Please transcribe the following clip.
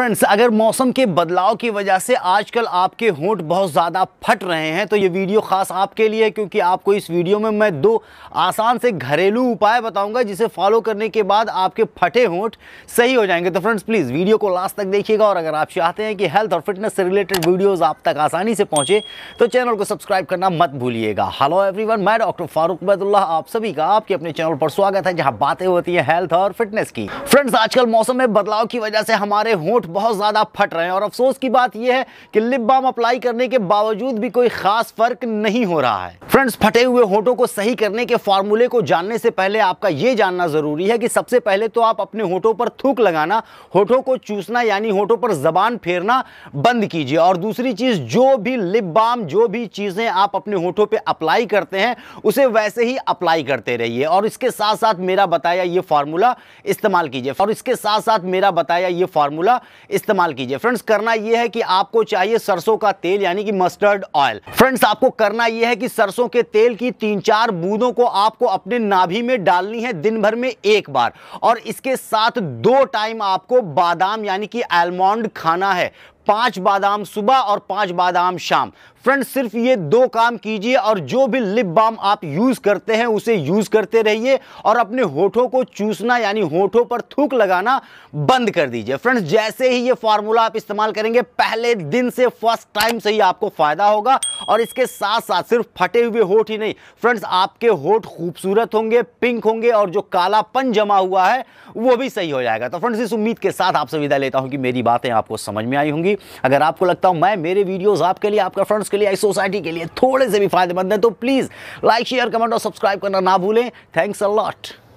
friends अगर मौसम के बदलाव की वजह से आजकल आपके होंठ बहुत ज़्यादा फट रहे हैं तो ये वीडियो खास आपके लिए है क्योंकि आपको इस वीडियो में मैं दो आसान से घरेलू उपाय बताऊंगा जिसे फॉलो करने के बाद आपके फटे होंठ सही हो जाएंगे तो फ्रेंड्स प्लीज़ वीडियो को लास्ट तक देखिएगा और अगर आप चाहते हैं कि हेल्थ और फिटनेस से रिलेटेड वीडियोज़ आप तक आसानी से पहुँचे तो चैनल को सब्सक्राइब करना मत भूलिएगा हेलो एवरी मैं डॉक्टर फारूक बैदुल्ला आप सभी का आपके अपने चैनल पर स्वागत है जहाँ बातें होती हैं हेल्थ और फिटनेस की फ्रेंड्स आजकल मौसम में बदलाव की वजह से हमारे होंठ बहुत ज़्यादा फट रहे हैं और अफसोस की बात यह है कि लिप बाम अप्लाई करने के बावजूद भी कोई ख़ास फ़र्क नहीं हो रहा है फ्रेंड्स फटे हुए होठों को सही करने के फार्मूले को जानने से पहले आपका ये जानना ज़रूरी है कि सबसे पहले तो आप अपने होठों पर थूक लगाना होठों को चूसना यानी होठों पर ज़बान फेरना बंद कीजिए और दूसरी चीज़ जो भी लिप बाम जो भी चीज़ें आप अपने होठों पे अप्लाई करते हैं उसे वैसे ही अप्लाई करते रहिए और इसके साथ साथ मेरा बताया ये फार्मूला इस्तेमाल कीजिए और इसके साथ साथ मेरा बताया ये फार्मूला इस्तेमाल कीजिए फ्रेंड्स करना यह है कि आपको चाहिए सरसों का तेल यानी कि मस्टर्ड ऑयल फ्रेंड्स आपको करना यह है कि सरसों सरसों के तेल की तीन चार बूंदों को आपको अपने नाभि में डालनी है दिन भर में एक बार और इसके साथ दो टाइम आपको बादाम यानी कि आलमोंड खाना है पांच बादाम सुबह और पांच बादाम शाम फ्रेंड सिर्फ ये दो काम कीजिए और जो भी लिप बाम आप यूज़ करते हैं उसे यूज़ करते रहिए और अपने होठों को चूसना यानी होठों पर थूक लगाना बंद कर दीजिए फ्रेंड्स जैसे ही ये फार्मूला आप इस्तेमाल करेंगे पहले दिन से फर्स्ट टाइम से ही आपको फ़ायदा होगा और इसके साथ साथ सिर्फ फटे हुए होठ ही नहीं फ्रेंड्स आपके होठ खूबसूरत होंगे पिंक होंगे और जो कालापन जमा हुआ है वो भी सही हो जाएगा तो फ्रेंड्स इस उम्मीद के साथ आपसे विदा लेता हूँ कि मेरी बातें आपको समझ में आई होंगी होगी अगर आपको लगता हो मैं मेरे वीडियोज़ आपके लिए आपके फ्रेंड्स के लिए सोसाइटी के लिए थोड़े से भी फायदेमंद है तो प्लीज़ लाइक शेयर कमेंट और सब्सक्राइब करना ना भूलें थैंक्स अ लॉट